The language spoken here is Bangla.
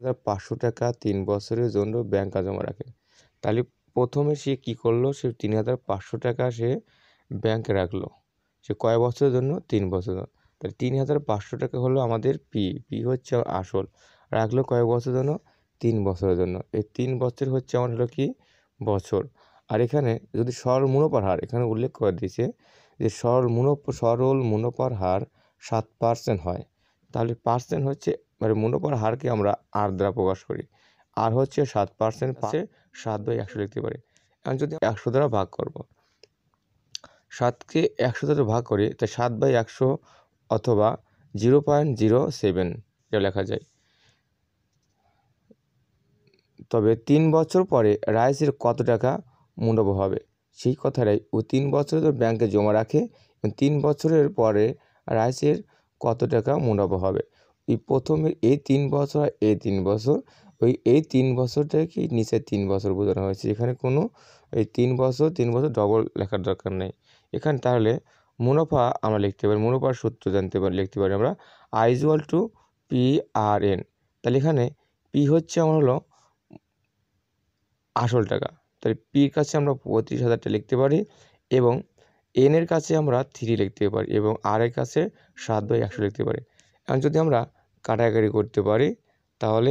হাজার পাঁচশো টাকা তিন বছরের জন্য ব্যাংকে জমা রাখে তাহলে প্রথমে সে কি করলো সে তিন হাজার পাঁচশো টাকা সে ব্যাংকে রাখলো সে কয় বছরের জন্য তিন বছর তাহলে তিন হাজার পাঁচশো টাকা হলো আমাদের পি পি হচ্ছে আসল রাখলো কয় বছরের জন্য তিন বছরের জন্য এই তিন বছর হচ্ছে আমার হলো কি বছর আর এখানে যদি সরল মুনোপার হার এখানে উল্লেখ করে দিয়েছে যে সরল মুনো সরল মুনোপার হার সাত পার্সেন্ট হয় তাহলে পার্সেন্ট হচ্ছে মানে মুনাফার হারকে আমরা আর দ্বারা প্রকাশ করি আর হচ্ছে সাত পার্সেন্ট আচ্ছা। পাশে সাত বাই একশো লিখতে পারি এখন যদি একশো দ্বারা ভাগ করব সাতকে একশো দ্বারা ভাগ করি তা সাত বাই একশো অথবা জিরো পয়েন্ট জিরো সেভেন এটা লেখা যায় তবে তিন বছর পরে রাইসের কত টাকা মুনাফা হবে সেই কথাটাই ও তিন বছরে তো ব্যাংকে জমা রাখে তিন বছরের পরে রাইসের কত টাকা মুনাফা হবে এই প্রথমের এই তিন বছর আর এই তিন বছর ওই এই তিন বছরটাকে নিচে তিন বছর বোঝানো হয়েছে এখানে কোনো এই তিন বছর তিন বছর ডবল লেখার দরকার নেই এখানে তাহলে মুনাফা আমরা লিখতে পারি মুনাফার সূত্র জানতে পারি লিখতে পারি আমরা equal to P R N তাহলে এখানে পি হচ্ছে আমার হলো আসল টাকা তাহলে পির কাছে আমরা পঁয়ত্রিশ হাজারটা লিখতে পারি এবং এনের কাছে আমরা থ্রি লিখতে পারি এবং আর এর কাছে সাত বাই একশো লিখতে পারি এখন যদি আমরা কাটাকাটি করতে পারি তাহলে